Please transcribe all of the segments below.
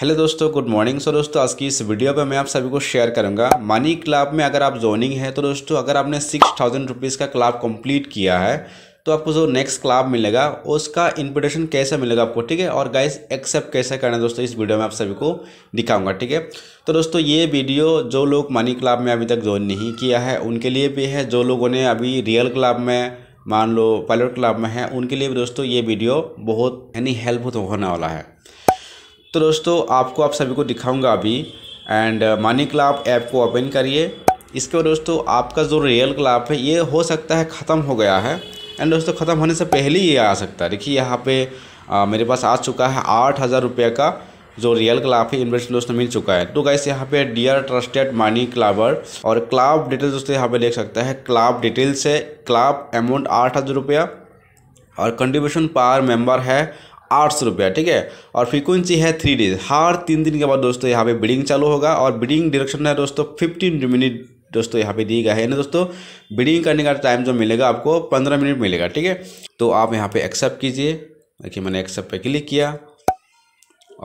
hello दोस्तों good morning so दोस्तों आज की इस वीडियो पे मैं आप सभी को शेयर करूंगा मनी क्लब में अगर आप जॉइनिंग है तो दोस्तों अगर आपने सिक्स थाउजेंड रुपीज़ का क्लब कंप्लीट किया है तो आपको जो नेक्स्ट क्लब मिलेगा उसका इन्विटेशन कैसे मिलेगा आपको ठीक है और गाइस एक्सेप्ट कैसे करना है दोस्तों इस वीडियो में आप सभी को दिखाऊंगा ठीक है तो दोस्तों ये वीडियो जो लोग मनी क्लब में अभी तक ज्वाइन नहीं किया है उनके लिए भी है जो लोगों ने अभी रियल क्लब में मान लो पायलट क्लब में है उनके लिए भी दोस्तों ये वीडियो बहुत यानी हेल्पफुल होने वाला है तो दोस्तों आपको आप सभी को दिखाऊंगा अभी एंड मनी क्लाब ऐप को ओपन करिए इसके बाद दोस्तों आपका जो रियल क्लाब है ये हो सकता है ख़त्म हो गया है एंड दोस्तों ख़त्म होने से पहले ही ये आ सकता है देखिए यहाँ पे आ, uh, मेरे पास आ चुका है आठ हज़ार रुपये का जो रियल क्लाब है इन्वेस्ट दोस्तों मिल चुका है तो गाइस यहाँ पे डियर ट्रस्टेड मनी क्लाबर और क्लाब डिटेल्स दोस्तों यहाँ पे देख सकते हैं क्लाब डिटेल्स है क्लाब अमाउंट आठ हज़ार रुपया और कंट्रीब्यूशन पर मेंबर है आठ सौ रुपया ठीक है और फ्रीक्वेंसी है थ्री डेज हर तीन दिन के बाद दोस्तों यहाँ पे ब्रीडिंग चालू होगा और ब्रीडिंग डायरेक्शन है दोस्तों फिफ्टीन मिनट दोस्तों यहाँ पे दी गए हैं ना दोस्तों ब्रीडिंग करने का टाइम जो मिलेगा आपको पंद्रह मिनट मिलेगा ठीक है तो आप यहाँ पे एक्सेप्ट कीजिए देखिए मैंने एक्सेप्ट पे क्लिक किया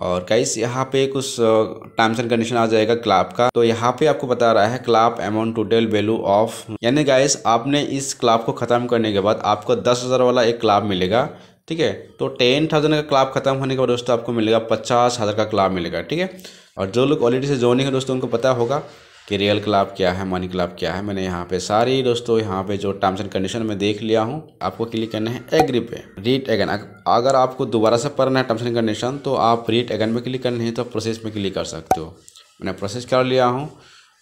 और गाइस यहाँ पे कुछ टर्म्स एंड कंडीशन आ जाएगा क्लाब का तो यहाँ पे आपको बता रहा है club amount total value of यानी गाइस आपने इस क्लाब को ख़त्म करने के बाद आपको दस हज़ार वाला एक क्लाब मिलेगा ठीक है तो टेन थाउजेंड का क्लाब खत्म होने के बाद दोस्तों आपको मिलेगा पचास हज़ार का क्लाब मिलेगा ठीक है और जो लोग ऑलरेडी से जॉइनिंग है दोस्तों उनको पता होगा कि रियल क्लाब क्या है मनी क्लाब क्या है मैंने यहाँ पे सारी दोस्तों यहाँ पे जो टर्म्स एंड कंडीशन में देख लिया हूँ आपको क्लिक करना है एग्री पे रीट एगन अगर आपको दोबारा से पढ़ना है टर्म्स एंड कंडीशन तो आप रीट एगन में क्लिक करनी है तो प्रोसेस में क्लिक कर सकते हो मैंने प्रोसेस कर लिया हूँ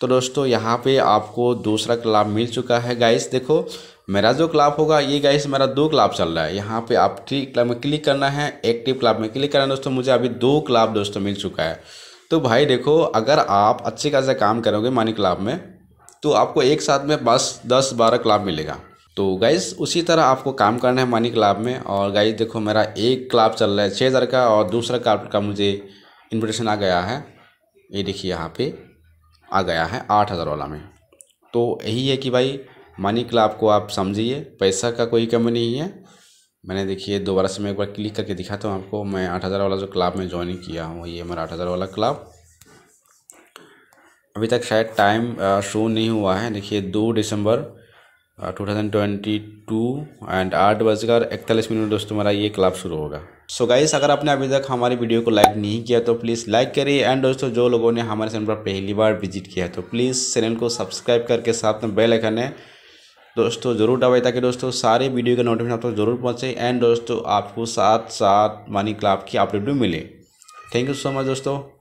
तो दोस्तों यहाँ पे आपको दूसरा क्लाब मिल चुका है गाइस देखो मेरा जो क्लाब होगा ये गाइस मेरा दो क्लाब चल रहा है यहाँ पे आप थ्री क्लाब में क्लिक करना है एक्टिव क्लाब में क्लिक करना है दोस्तों मुझे अभी दो क्लाब दोस्तों मिल चुका है तो भाई देखो अगर आप अच्छे खासा काम करोगे मानी क्लाब में तो आपको एक साथ में बस दस बारह क्लाब मिलेगा तो गाइस उसी तरह आपको काम करना है मानी क्लाब में और गाइस देखो मेरा एक क्लाब चल रहा है छः हज़ार का और दूसरा क्लाब का मुझे इन्विटेशन आ गया है ये देखिए यहाँ पे आ गया है आठ हज़ार वाला में तो यही है कि भाई मनी क्लब को आप समझिए पैसा का कोई कमी नहीं है मैंने देखिए दोबारा से मैं एक बार क्लिक करके दिखाता हूँ आपको मैं आठ हज़ार वाला जो क्लब में ज्वाइन किया हूँ ये मेरा आठ हज़ार वाला क्लब अभी तक शायद टाइम शो नहीं हुआ है देखिए दो दिसंबर two thousand twenty two and आठ बजकर इकतालीस मिनट दोस्तों हमारा ये क्लब शुरू होगा सो so गाइस अगर आपने अभी तक हमारी वीडियो को लाइक नहीं किया तो प्लीज़ लाइक करिए एंड दोस्तों जो लोगों ने हमारे चैनल पर पहली बार विजिट किया है तो प्लीज़ चैनल को सब्सक्राइब करके साथ में बेल आइकन है दोस्तों ज़रूर डबाई ताकि दोस्तों सारे वीडियो का नोटिफिकेशन आप तक तो जरूर पहुँचे एंड दोस्तों आपको साथ साथ मनी क्लाब की अपडेट भी मिले थैंक यू सो मच दोस्तों